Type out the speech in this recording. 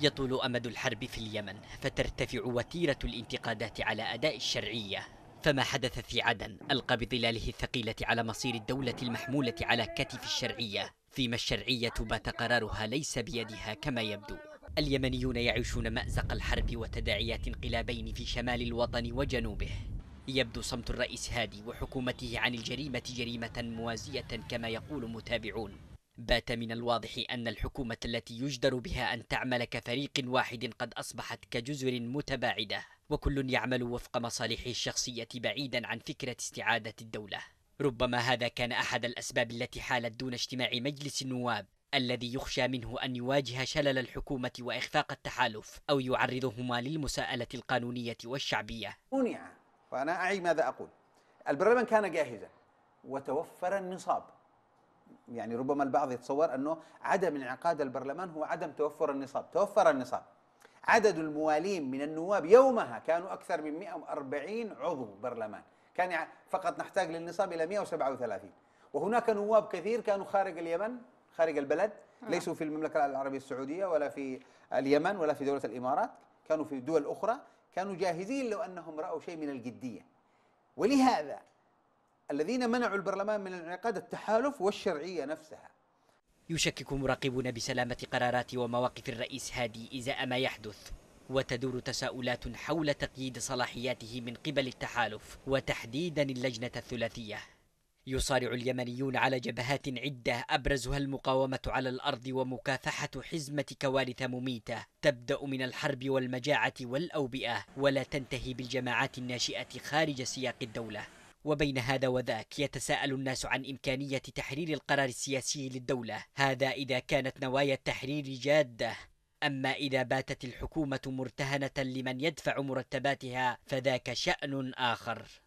يطول أمد الحرب في اليمن فترتفع وتيرة الانتقادات على أداء الشرعية فما حدث في عدن ألقى بظلاله الثقيلة على مصير الدولة المحمولة على كتف الشرعية فيما الشرعية بات قرارها ليس بيدها كما يبدو اليمنيون يعيشون مأزق الحرب وتداعيات انقلابين في شمال الوطن وجنوبه يبدو صمت الرئيس هادي وحكومته عن الجريمة جريمة موازية كما يقول متابعون بات من الواضح أن الحكومة التي يجدر بها أن تعمل كفريق واحد قد أصبحت كجزر متباعدة وكل يعمل وفق مصالحه الشخصية بعيدا عن فكرة استعادة الدولة ربما هذا كان أحد الأسباب التي حالت دون اجتماع مجلس النواب الذي يخشى منه أن يواجه شلل الحكومة وإخفاق التحالف أو يعرضهما للمساءلة القانونية والشعبية منع وأنا أعي ماذا أقول البرلمان كان جاهزا وتوفر النصاب يعني ربما البعض يتصور أنه عدم انعقاد البرلمان هو عدم توفر النصاب توفر النصاب عدد الموالين من النواب يومها كانوا أكثر من 140 عضو برلمان كان فقط نحتاج للنصاب إلى 137 وهناك نواب كثير كانوا خارج اليمن خارج البلد نعم. ليسوا في المملكة العربية السعودية ولا في اليمن ولا في دولة الإمارات كانوا في دول أخرى كانوا جاهزين لو أنهم رأوا شيء من الجدية ولهذا الذين منعوا البرلمان من انعقاد التحالف والشرعية نفسها يشكك مراقبون بسلامة قرارات ومواقف الرئيس هادي إزاء ما يحدث وتدور تساؤلات حول تقييد صلاحياته من قبل التحالف وتحديدا اللجنة الثلاثية يصارع اليمنيون على جبهات عدة أبرزها المقاومة على الأرض ومكافحة حزمة كوارث مميتة تبدأ من الحرب والمجاعة والأوبئة ولا تنتهي بالجماعات الناشئة خارج سياق الدولة وبين هذا وذاك يتساءل الناس عن إمكانية تحرير القرار السياسي للدولة هذا إذا كانت نوايا التحرير جادة أما إذا باتت الحكومة مرتهنة لمن يدفع مرتباتها فذاك شأن آخر